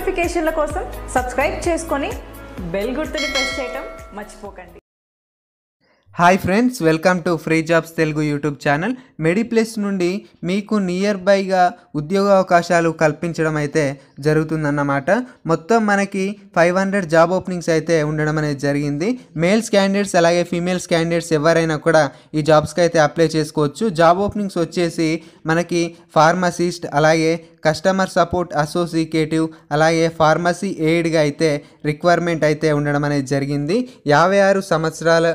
నోటిఫికేషన్ల కోసం సబ్స్క్రైబ్ చేసుకొని బెల్ గుర్తుని ప్రెస్ చేయటం మర్చిపోకండి hi friends welcome to free jobs Telugu YouTube channel MedPlus నుండి మీకు నియర్ బైగా ఉద్యోగ అవకాశాలు కల్పించడం అయితే జరుగుతుందన్నమాట మొత్తం మనకి ఫైవ్ హండ్రెడ్ జాబ్ ఓపెనింగ్స్ అయితే ఉండడం అనేది జరిగింది మేల్స్ క్యాండిడేట్స్ అలాగే ఫీమేల్స్ క్యాండిడేట్స్ ఎవరైనా కూడా ఈ జాబ్స్కి అయితే అప్లై చేసుకోవచ్చు జాబ్ ఓపెనింగ్స్ వచ్చేసి మనకి ఫార్మసిస్ట్ అలాగే కస్టమర్ సపోర్ట్ అసోసియేటివ్ అలాగే ఫార్మసీ ఎయిడ్గా అయితే రిక్వైర్మెంట్ అయితే ఉండడం అనేది జరిగింది యాభై ఆరు సంవత్సరాల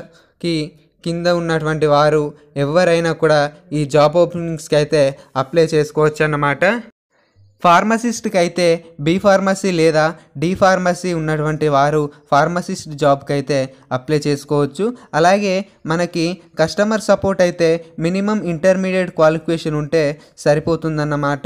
కి కింద ఉన్నటువంటి వారు ఎవరైనా కూడా ఈ జాబ్ ఓపెనింగ్స్కి అయితే అప్లై చేసుకోవచ్చు అన్నమాట ఫార్మసిస్ట్కి అయితే బీ ఫార్మసీ లేదా డి ఫార్మసీ ఉన్నటువంటి వారు ఫార్మసిస్ట్ జాబ్కి అయితే అప్లై చేసుకోవచ్చు అలాగే మనకి కస్టమర్ సపోర్ట్ అయితే మినిమం ఇంటర్మీడియట్ క్వాలిఫికేషన్ ఉంటే సరిపోతుందన్నమాట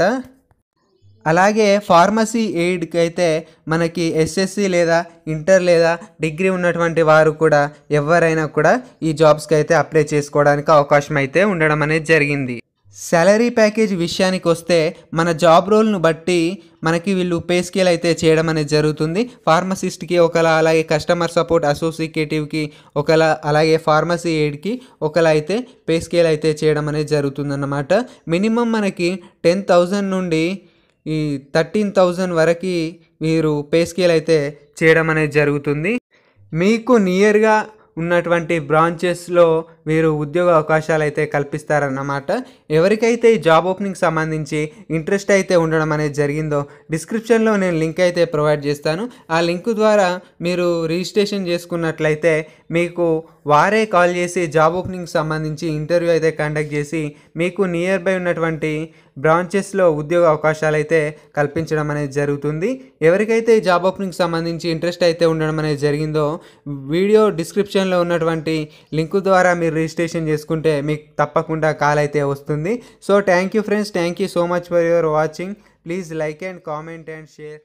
అలాగే ఫార్మసీ ఎయిడ్కి అయితే మనకి ఎస్ఎస్సి లేదా ఇంటర్ లేదా డిగ్రీ ఉన్నటువంటి వారు కూడా ఎవరైనా కూడా ఈ జాబ్స్కి అయితే అప్లై చేసుకోవడానికి అవకాశం అయితే ఉండడం అనేది జరిగింది శాలరీ ప్యాకేజ్ విషయానికి వస్తే మన జాబ్ రోల్ను బట్టి మనకి వీళ్ళు పే స్కేల్ అయితే చేయడం అనేది జరుగుతుంది ఫార్మసిస్ట్కి ఒకలా అలాగే కస్టమర్ సపోర్ట్ అసోసియేటివ్కి ఒకలా అలాగే ఫార్మసీ ఎయిడ్కి ఒకలా అయితే పే స్కేల్ అయితే చేయడం అనేది జరుగుతుంది అన్నమాట మినిమం మనకి టెన్ థౌజండ్ నుండి ఈ థర్టీన్ థౌజండ్ వరకు మీరు పే స్కేల్ అయితే చేయడం అనేది జరుగుతుంది మీకు నియర్గా ఉన్నటువంటి బ్రాంచెస్లో మీరు ఉద్యోగ అవకాశాలు అయితే కల్పిస్తారన్నమాట ఎవరికైతే ఈ జాబ్ ఓపెనింగ్ సంబంధించి ఇంట్రెస్ట్ అయితే ఉండడం అనేది జరిగిందో డిస్క్రిప్షన్లో నేను లింక్ అయితే ప్రొవైడ్ చేస్తాను ఆ లింక్ ద్వారా మీరు రిజిస్ట్రేషన్ చేసుకున్నట్లయితే మీకు వారే కాల్ చేసి జాబ్ ఓపెనింగ్ సంబంధించి ఇంటర్వ్యూ అయితే కండక్ట్ చేసి మీకు నియర్ బై ఉన్నటువంటి బ్రాంచెస్లో ఉద్యోగ అవకాశాలు అయితే కల్పించడం అనేది జరుగుతుంది ఎవరికైతే జాబ్ ఓపెనింగ్ సంబంధించి ఇంట్రెస్ట్ అయితే ఉండడం అనేది జరిగిందో వీడియో డిస్క్రిప్షన్లో ఉన్నటువంటి లింక్ ద్వారా మీరు రిజిస్ట్రేషన్ చేసుకుంటే మీకు తప్పకుండా కాల్ అయితే వస్తుంది so thank you friends thank you so much for your watching please like and comment and share